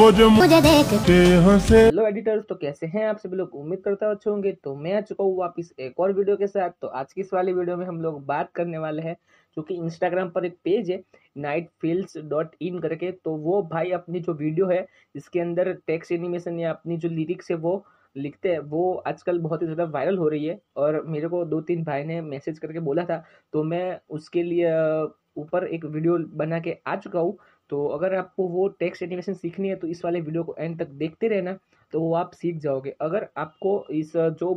वो जो मुझे देखते हंसे हेलो एडिटर्स तो कैसे हैं आप सभी लोग उम्मीद करता हूँ अच्छे होंगे तो मैं आ चुका हूँ वापस एक और वीडियो के साथ तो आज की इस वाली वीडियो में हम लोग बात करने वाले हैं जो कि इंस्टाग्राम पर एक पेज है नाइट फील्स डॉट इन करके तो वो भाई अपनी जो वीडियो है जिसके अंदर टेक्स्ट एनिमेशन या अपनी जो लिरिक्स है वो लिखते हैं वो आजकल बहुत ही ज़्यादा वायरल हो रही है और मेरे को दो तीन भाई ने मैसेज करके बोला था तो मैं उसके लिए ऊपर एक वीडियो बना के आ चुका हूँ तो अगर आपको वो टेक्स्ट एनिमेशन सीखनी है तो इस वाले वीडियो को एंड तक देखते रहना तो वो आप सीख जाओगे अगर आपको इस जो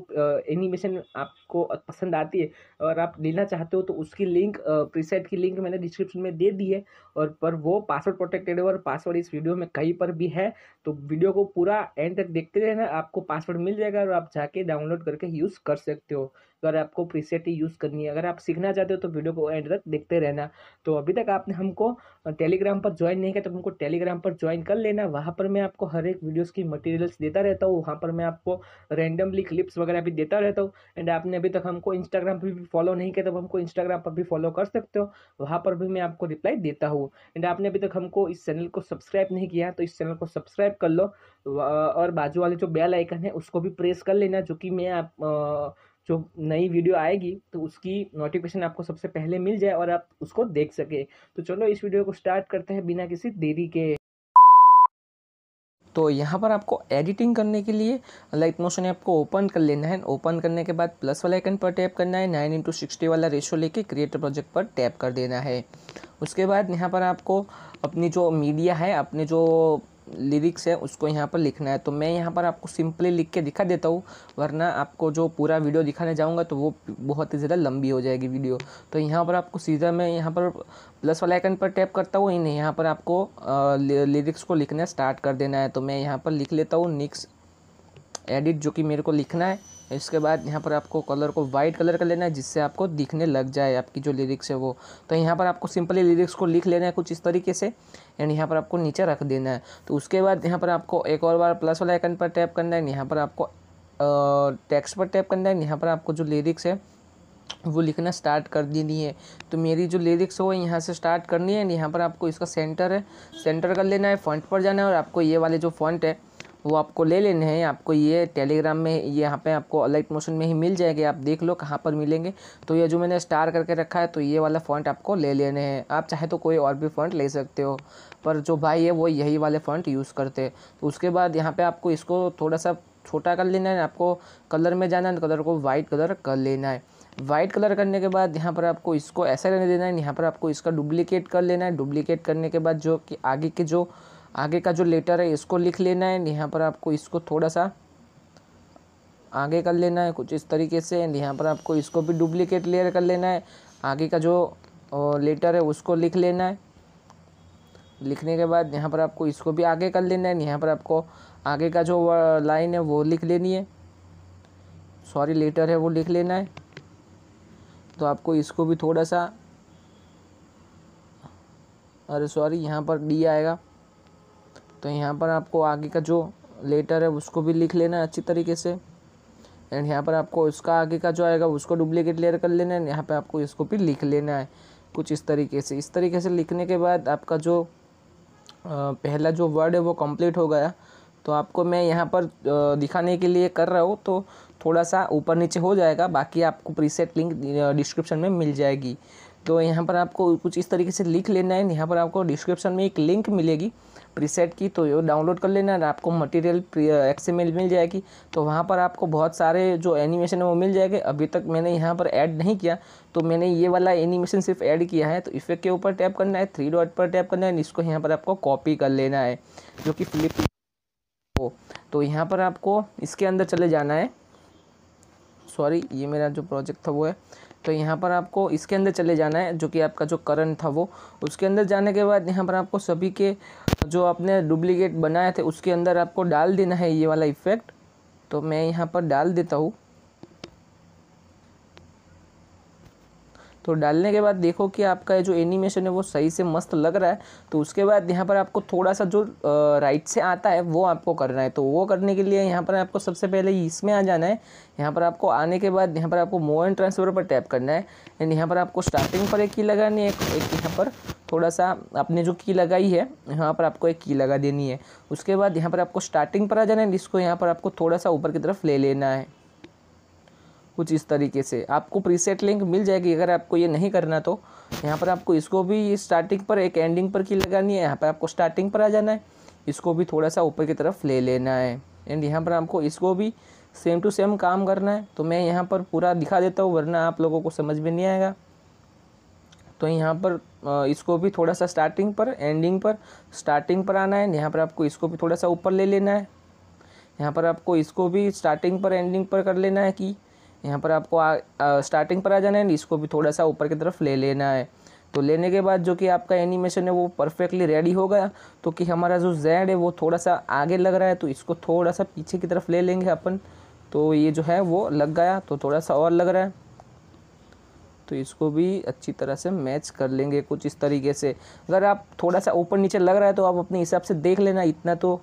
एनिमेशन आपको पसंद आती है और आप लेना चाहते हो तो उसकी लिंक प्रीसेट की लिंक मैंने डिस्क्रिप्शन में दे दी है और पर वो पासवर्ड प्रोटेक्टेड है और पासवर्ड इस वीडियो में कहीं पर भी है तो वीडियो को पूरा एंड तक देखते रहना आपको पासवर्ड मिल जाएगा और आप जाके डाउनलोड करके यूज़ कर सकते हो अगर आपको प्रीसेट ही यूज़ करनी है अगर आप सीखना चाहते हो तो वीडियो को एंड तक देखते रहना तो अभी तक आपने हमको टेलीग्राम पर ज्वाइन नहीं किया तो हमको टेलीग्राम पर ज्वाइन कर लेना वहाँ पर मैं आपको हर एक वीडियोस की मटेरियल्स देता रहता हूँ वहाँ पर मैं आपको रैंडमली क्लिप्स वगैरह भी देता रहता हूँ एंड आपने अभी तक हमको इंस्टाग्राम पर भी फॉलो नहीं किया तो हमको इंस्टाग्राम पर भी फॉलो कर सकते हो वहाँ पर भी मैं आपको रिप्लाई देता हूँ एंड आपने अभी तक हमको इस चैनल को सब्सक्राइब नहीं किया तो इस चैनल को सब्सक्राइब कर लो और बाजू वाले जो बेल आइकन है उसको भी प्रेस कर लेना जो कि मैं आप जो नई वीडियो आएगी तो उसकी नोटिफिकेशन आपको सबसे पहले मिल जाए और आप उसको देख सके तो चलो इस वीडियो को स्टार्ट करते हैं बिना किसी देरी के तो यहाँ पर आपको एडिटिंग करने के लिए लाइट मोशन ऐप को ओपन कर लेना है ओपन करने के बाद प्लस वाला आइकन पर टैप करना है नाइन इंटू सिक्सटी वाला रेशो लेके क्रिएटर प्रोजेक्ट पर टैप कर देना है उसके बाद यहाँ पर आपको अपनी जो मीडिया है अपने जो लिरिक्स है उसको यहाँ पर लिखना है तो मैं यहाँ पर आपको सिंपली लिख के दिखा देता हूँ वरना आपको जो पूरा वीडियो दिखाने जाऊँगा तो वो बहुत ही ज़्यादा लंबी हो जाएगी वीडियो तो यहाँ पर आपको सीधा मैं यहाँ पर प्लस वाला आइकन पर टैप करता हूँ नहीं यहाँ पर आपको लिरिक्स को लिखना स्टार्ट कर देना है तो मैं यहाँ पर लिख लेता हूँ निक्स एडिट जो कि मेरे को लिखना है इसके बाद यहाँ पर आपको कलर को वाइट कलर का लेना है जिससे आपको दिखने लग जाए आपकी जो लिरिक्स है वो तो यहाँ पर आपको सिंपली लिरिक्स को लिख लेना है कुछ इस तरीके से एंड यहाँ पर आपको नीचे रख देना है तो उसके बाद यहाँ पर आपको एक और बार प्लस वाला आइकन पर टैप करना है यहाँ पर आपको टेक्स्ट पर टैप करना है यहाँ पर आपको जो लिरिक्स है वो लिखना स्टार्ट कर देनी है तो मेरी जो लिरिक्स है वो यहाँ से स्टार्ट करनी है एंड यहाँ पर आपको इसका सेंटर है सेंटर कर लेना है फ्रंट पर जाना है और आपको ये वाले जो फ्रंट है वो आपको ले लेने हैं आपको ये टेलीग्राम में ये यहाँ पे आपको अलाइट मोशन में ही मिल जाएगा आप देख लो कहाँ पर मिलेंगे तो ये जो मैंने स्टार करके रखा है तो ये वाला फ़ॉन्ट आपको ले लेने हैं आप चाहे तो कोई और भी फ़ॉन्ट ले सकते हो पर जो भाई है वो यही वाले फ़ॉन्ट यूज़ करते हैं तो उसके बाद यहाँ पर आपको इसको थोड़ा सा छोटा कर लेना है आपको कलर में जाना है कलर को वाइट कलर कर लेना है वाइट कलर करने के बाद यहाँ पर आपको इसको ऐसा रहने देना है यहाँ पर आपको इसका डुप्लीकेट कर लेना है डुप्लीकेट करने के बाद जो कि आगे के जो आगे का जो लेटर है इसको लिख लेना है यहाँ पर आपको इसको थोड़ा सा आगे कर लेना है कुछ इस तरीके से एंड यहाँ पर आपको इसको भी डुप्लीकेट लेयर कर लेना है आगे का जो लेटर है उसको लिख लेना है लिखने के बाद यहाँ पर आपको इसको भी आगे कर लेना है यहाँ पर आपको आगे का जो लाइन है वो लिख लेनी है सॉरी लेटर है वो लिख लेना है तो आपको इसको भी थोड़ा सा अरे सॉरी यहाँ पर डी आएगा तो यहाँ पर आपको आगे का जो लेटर है उसको भी लिख लेना है अच्छी तरीके से एंड यहाँ पर आपको उसका आगे का जो आएगा उसको डुप्लीकेट लेयर कर लेना है यहाँ पर आपको इसको भी लिख लेना है कुछ इस तरीके से इस तरीके से लिखने के बाद आपका जो पहला जो वर्ड है वो कंप्लीट हो गया तो आपको मैं यहाँ पर दिखाने के लिए कर रहा हूँ तो थोड़ा सा ऊपर नीचे हो जाएगा बाकी आपको प्रीसेट लिंक डिस्क्रिप्शन में मिल जाएगी तो यहाँ पर आपको कुछ इस तरीके से लिख लेना है यहाँ पर आपको डिस्क्रिप्शन में एक लिंक मिलेगी प्रीसेट की तो डाउनलोड कर लेना और आपको मटेरियल एक्सएमएल मिल जाएगी तो वहाँ पर आपको बहुत सारे जो एनिमेशन है वो मिल जाएंगे अभी तक मैंने यहाँ पर ऐड नहीं किया तो मैंने ये वाला एनिमेशन सिर्फ ऐड किया है तो इफेक्ट के ऊपर टैप करना है थ्री डॉट पर टैप करना है इसको यहाँ पर आपको कॉपी कर लेना है जो कि फ्लिप हो तो यहाँ पर आपको इसके अंदर चले जाना है सॉरी ये मेरा जो प्रोजेक्ट था वो है तो यहाँ पर आपको इसके अंदर चले जाना है जो कि आपका जो करंट था वो उसके अंदर जाने के बाद यहाँ पर आपको सभी के जो आपने डुप्लीकेट बनाए थे उसके अंदर आपको डाल देना है ये वाला इफ़ेक्ट तो मैं यहाँ पर डाल देता हूँ तो डालने के बाद देखो कि आपका जो एनिमेशन है वो सही से मस्त लग रहा है तो उसके बाद यहाँ पर आपको थोड़ा सा जो राइट से आता है वो आपको करना है तो वो करने के लिए यहाँ पर आपको सबसे पहले इसमें आ जाना है यहाँ पर आपको आने के बाद यहाँ पर आपको मोवन ट्रांसफर पर टैप करना है एंड यहाँ पर आपको स्टार्टिंग पर एक ही लगानी है एक, एक यहाँ पर थोड़ा सा आपने जो की लगाई है यहाँ पर आपको एक की लगा देनी है उसके बाद यहाँ पर आपको स्टार्टिंग पर आ जाना है इसको यहाँ पर आपको थोड़ा सा ऊपर की तरफ ले लेना है कुछ इस तरीके से आपको प्रीसेट लिंक मिल जाएगी अगर आपको ये नहीं करना तो यहाँ पर आपको इसको भी स्टार्टिंग पर एक एंडिंग पर की लगानी है यहाँ पर आपको स्टार्टिंग पर आ जाना है इसको भी थोड़ा सा ऊपर की तरफ ले लेना है एंड यहाँ पर आपको इसको भी सेम टू सेम काम करना है तो मैं यहाँ पर पूरा दिखा देता हूँ वरना आप लोगों को समझ में नहीं आएगा तो यहाँ पर इसको भी थोड़ा सा स्टार्टिंग पर एंडिंग पर स्टार्टिंग पर आना है यहाँ पर आपको इसको भी थोड़ा सा ऊपर ले लेना है यहाँ पर आपको इसको भी स्टार्टिंग पर एंडिंग पर कर लेना है कि यहाँ पर आपको आ, आ, स्टार्टिंग पर आ जाना है इसको भी थोड़ा सा ऊपर की तरफ ले लेना है तो लेने के बाद जो कि आपका एनिमेशन है वो परफेक्टली रेडी हो गया तो कि हमारा जो जेड है वो थोड़ा सा आगे लग रहा है तो इसको थोड़ा सा पीछे की तरफ ले लेंगे अपन तो ये जो है वो लग गया तो थोड़ा सा और लग रहा है तो इसको भी अच्छी तरह से मैच कर लेंगे कुछ इस तरीके से अगर आप थोड़ा सा ऊपर नीचे लग रहा है तो आप अपने हिसाब से देख लेना इतना तो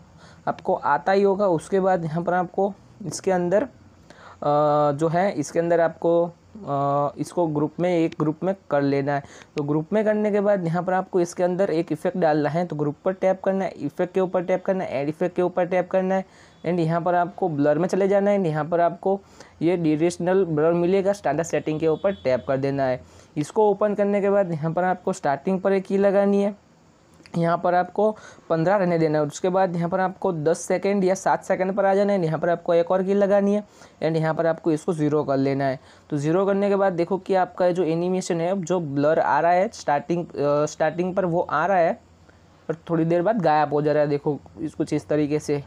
आपको आता ही होगा उसके बाद यहाँ पर आपको इसके अंदर जो है इसके अंदर आपको इसको ग्रुप में एक ग्रुप में कर लेना है तो ग्रुप में करने के बाद यहाँ पर आपको इसके अंदर एक इफेक्ट डालना है तो ग्रुप पर टैप करना है इफेक्ट के ऊपर टैप करना है एड इफेक्ट के ऊपर टैप करना है एंड यहाँ पर आपको ब्लर में चले जाना है एंड यहाँ पर आपको ये डिरेशनल ब्लर मिलेगा स्टैंडर्ड सेटिंग के ऊपर टैप कर देना है इसको ओपन करने के बाद यहाँ पर आपको स्टार्टिंग पर एक की लगानी है यहाँ पर आपको पंद्रह रहने देना है उसके बाद यहाँ पर आपको दस सेकेंड या सात सेकंड पर आ जाना है यहाँ पर आपको एक और किल लगानी है एंड यहाँ पर आपको इसको ज़ीरो कर लेना है तो ज़ीरो करने के बाद देखो कि आपका जो एनिमेशन है जो ब्लर आ रहा है स्टार्टिंग स्टार्टिंग पर वो आ रहा है और थोड़ी देर बाद गायब हो जा रहा है देखो कुछ इस तरीके से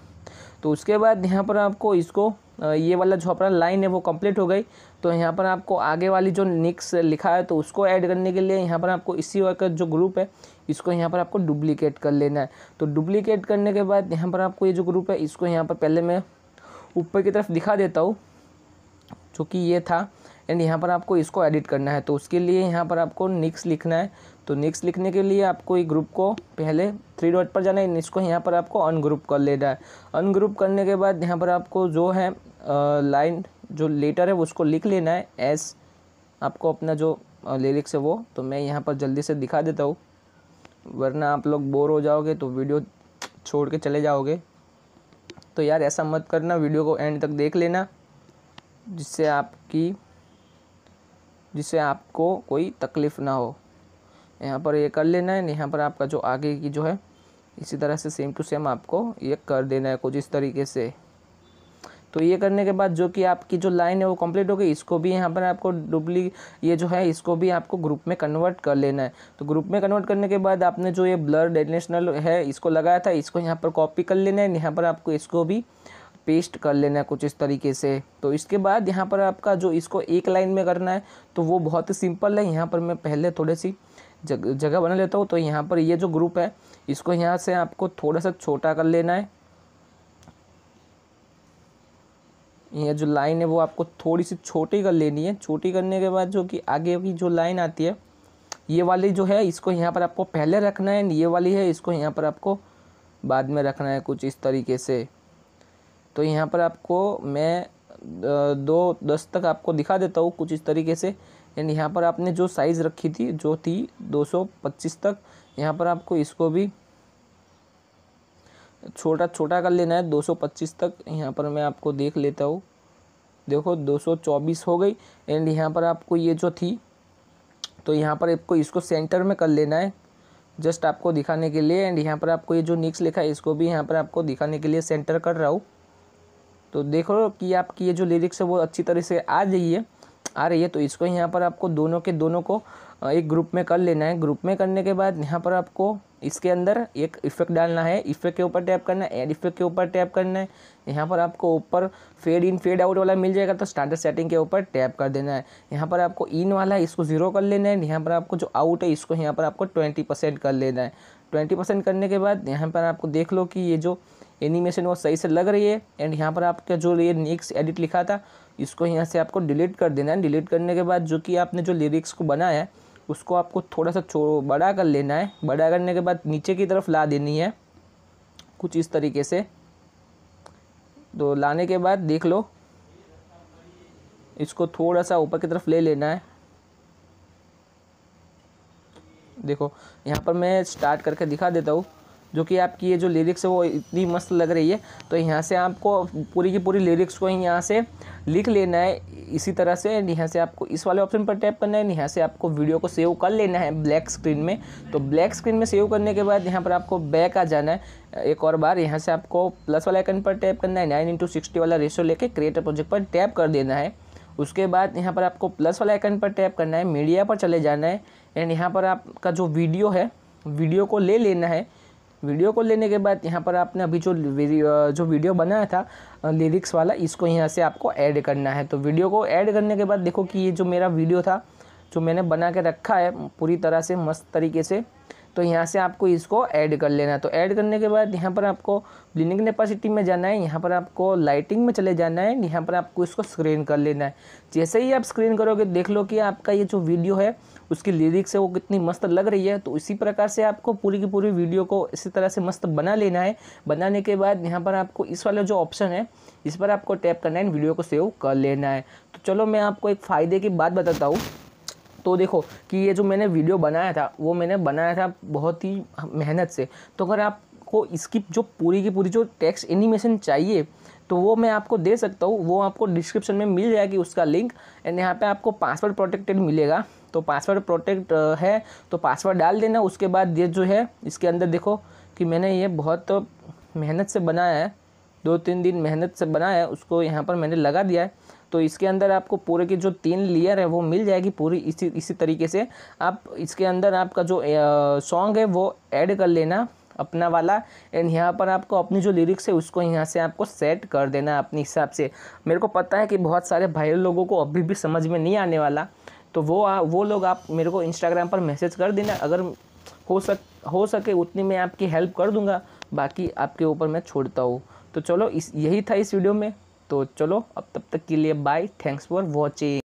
तो उसके बाद यहाँ पर आपको इसको ये वाला जो अपना लाइन है वो कंप्लीट हो गई तो यहाँ पर आपको आगे वाली जो निक्स लिखा है तो उसको ऐड करने के लिए यहाँ पर आपको इसी वक्त जो ग्रुप है इसको यहाँ पर आपको डुप्लीकेट कर लेना है तो डुप्लीकेट करने के बाद यहाँ पर आपको ये जो ग्रुप है इसको यहाँ पर पहले मैं ऊपर की तरफ दिखा देता हूँ जो कि ये था एंड यहाँ पर आपको इसको एडिट करना है तो उसके लिए यहाँ पर आपको निक्स लिखना है तो निक्स लिखने के लिए आपको ये ग्रुप को पहले थ्री डॉट पर जाना है इसको यहाँ पर आपको अनग्रुप कर लेना है अनग्रुप करने के बाद यहाँ पर आपको जो है लाइन जो लेटर है उसको लिख लेना है एस आपको अपना जो लिरिक्स है वो तो मैं यहाँ पर जल्दी से दिखा देता हूँ वरना आप लोग बोर हो जाओगे तो वीडियो छोड़ के चले जाओगे तो यार ऐसा मत करना वीडियो को एंड तक देख लेना जिससे आपकी जिससे आपको कोई तकलीफ़ ना हो यहाँ पर ये कर लेना है यहाँ पर आपका जो आगे की जो है इसी तरह से सेम टू सेम आपको ये कर देना है कुछ इस तरीके से तो ये करने के बाद जो कि आपकी जो लाइन है वो कंप्लीट हो गई इसको भी यहाँ पर आपको डुप्ली ये जो है इसको भी आपको ग्रुप में कन्वर्ट कर लेना है तो ग्रुप में कन्वर्ट करने के बाद आपने जो ये ब्लर डेनेशनल है इसको लगाया था इसको यहाँ पर कॉपी कर लेना है यहाँ पर आपको इसको भी पेस्ट कर लेना है कुछ इस तरीके से तो इसके बाद यहाँ पर आपका जो इसको एक लाइन में करना है तो वो बहुत ही सिंपल है यहाँ पर मैं पहले थोड़ी सी जग, जगह बना लेता हूँ तो यहाँ पर ये जो ग्रुप है इसको यहाँ से आपको थोड़ा सा छोटा कर लेना है ये जो लाइन है वो आपको थोड़ी सी छोटी कर लेनी है छोटी करने के बाद जो कि आगे की जो लाइन आती है ये वाली जो है इसको यहाँ पर आपको पहले रखना है ये वाली है इसको यहाँ पर आपको बाद में रखना है कुछ इस तरीके से तो यहाँ पर आपको मैं दो दस तक आपको दिखा देता हूँ कुछ इस तरीके से एंड यहाँ पर आपने जो साइज़ रखी थी जो थी दो तक यहाँ पर आपको इसको भी छोटा छोटा कर लेना है 225 तक यहाँ पर मैं आपको देख लेता हूँ देखो 224 हो गई एंड यहाँ पर आपको ये जो थी तो यहाँ पर आपको इसको सेंटर में कर लेना है जस्ट आपको दिखाने के लिए एंड यहाँ पर आपको ये जो निक्स लिखा है इसको भी यहाँ पर आपको दिखाने के लिए सेंटर कर रहा हूँ तो देखो कि आपकी ये जो लिरिक्स है वो अच्छी तरह से आ जाइए आ रही है तो इसको यहाँ पर आपको दोनों के दोनों को एक ग्रुप में कर लेना है ग्रुप में करने के बाद यहाँ पर आपको इसके अंदर एक इफेक्ट डालना है इफेक्ट के ऊपर टैप करना है एड इफेक्ट के ऊपर टैप करना है यहाँ पर आपको ऊपर फेड इन फेड आउट वाला मिल जाएगा तो स्टैंडर्ड सेटिंग के ऊपर टैप कर देना है यहाँ पर आपको इन वाला है इसको जीरो कर लेना है यहाँ पर आपको जो आउट है इसको यहाँ पर आपको ट्वेंटी परसेंट कर लेना है ट्वेंटी परसेंट करने के बाद यहाँ पर आपको देख लो कि ये जो एनिमेशन वो सही से लग रही है एंड यहाँ पर आपका जो ये निक्स एडिट लिखा था इसको यहाँ से आपको डिलीट कर देना है डिलीट करने के बाद जो कि आपने जो लिरिक्स को बनाया है उसको आपको थोड़ा सा बड़ा कर लेना है बड़ा करने के बाद नीचे की तरफ ला देनी है कुछ इस तरीके से तो लाने के बाद देख लो इसको थोड़ा सा ऊपर की तरफ ले लेना है देखो यहाँ पर मैं स्टार्ट करके दिखा देता हूँ जो कि आपकी ये जो लिरिक्स है वो इतनी मस्त लग रही है तो यहाँ से आपको पूरी की पूरी लिरिक्स को यहाँ से लिख लेना है इसी तरह से यहाँ से आपको इस वाले ऑप्शन पर टैप करना है यहाँ से आपको वीडियो को सेव कर लेना है ब्लैक स्क्रीन में तो ब्लैक स्क्रीन में सेव करने के बाद यहाँ पर आपको बैक आ जाना है एक और बार यहाँ से आपको प्लस वाला आइकन पर टैप करना है नाइन इंटू सिक्सटी वाला रेशो लेके क्रिएटर प्रोजेक्ट पर टैप कर देना है उसके बाद यहाँ पर आपको प्लस वाला आइकन पर टैप करना है मीडिया पर चले जाना है एंड यहाँ पर आपका जो वीडियो है वीडियो को ले लेना है वीडियो को लेने के बाद यहाँ पर आपने अभी जो जो वीडियो बनाया था लिरिक्स वाला इसको यहाँ से आपको ऐड करना है तो वीडियो को ऐड करने के बाद देखो कि ये जो मेरा वीडियो था जो मैंने बना के रखा है पूरी तरह से मस्त तरीके से तो यहाँ से आपको इसको ऐड कर लेना तो ऐड करने के बाद यहाँ पर आपको ब्लिनिंग कैपेसिटी में जाना है यहाँ पर आपको लाइटिंग में चले जाना है यहाँ पर आपको इसको स्क्रीन कर लेना है जैसे ही आप स्क्रीन करोगे देख लो कि आपका ये जो वीडियो है उसकी लिरिक्स है वो कितनी मस्त लग रही है तो इसी प्रकार से आपको पूरी की पूरी वीडियो को इसी तरह से मस्त बना लेना है बनाने के बाद यहाँ पर आपको इस वाला जो ऑप्शन है इस पर आपको टैप करना है वीडियो को सेव कर लेना है तो चलो मैं आपको एक फ़ायदे की बात बताता हूँ तो देखो कि ये जो मैंने वीडियो बनाया था वो मैंने बनाया था बहुत ही मेहनत से तो अगर आपको इसकी जो पूरी की पूरी जो टेक्स्ट एनिमेशन चाहिए तो वो मैं आपको दे सकता हूँ वो आपको डिस्क्रिप्शन में मिल जाएगी उसका लिंक एंड यहाँ पे आपको पासवर्ड प्रोटेक्टेड मिलेगा तो पासवर्ड प्रोटेक्ट है तो पासवर्ड डाल देना उसके बाद ये जो है इसके अंदर देखो कि मैंने ये बहुत मेहनत से बनाया है दो तीन दिन मेहनत से बनाया है उसको यहाँ पर मैंने लगा दिया है तो इसके अंदर आपको पूरे की जो तीन लेयर है वो मिल जाएगी पूरी इसी इसी तरीके से आप इसके अंदर आपका जो सॉन्ग है वो ऐड कर लेना अपना वाला एंड यहाँ पर आपको अपनी जो लिरिक्स है उसको यहाँ से आपको सेट कर देना अपने हिसाब से मेरे को पता है कि बहुत सारे भाई लोगों को अभी भी समझ में नहीं आने वाला तो वो आ, वो लोग आप मेरे को इंस्टाग्राम पर मैसेज कर देना अगर हो सक हो सके उतनी मैं आपकी हेल्प कर दूंगा बाकी आपके ऊपर मैं छोड़ता हूँ तो चलो इस यही था इस वीडियो में तो चलो अब तब तक के लिए बाय थैंक्स फॉर वॉचिंग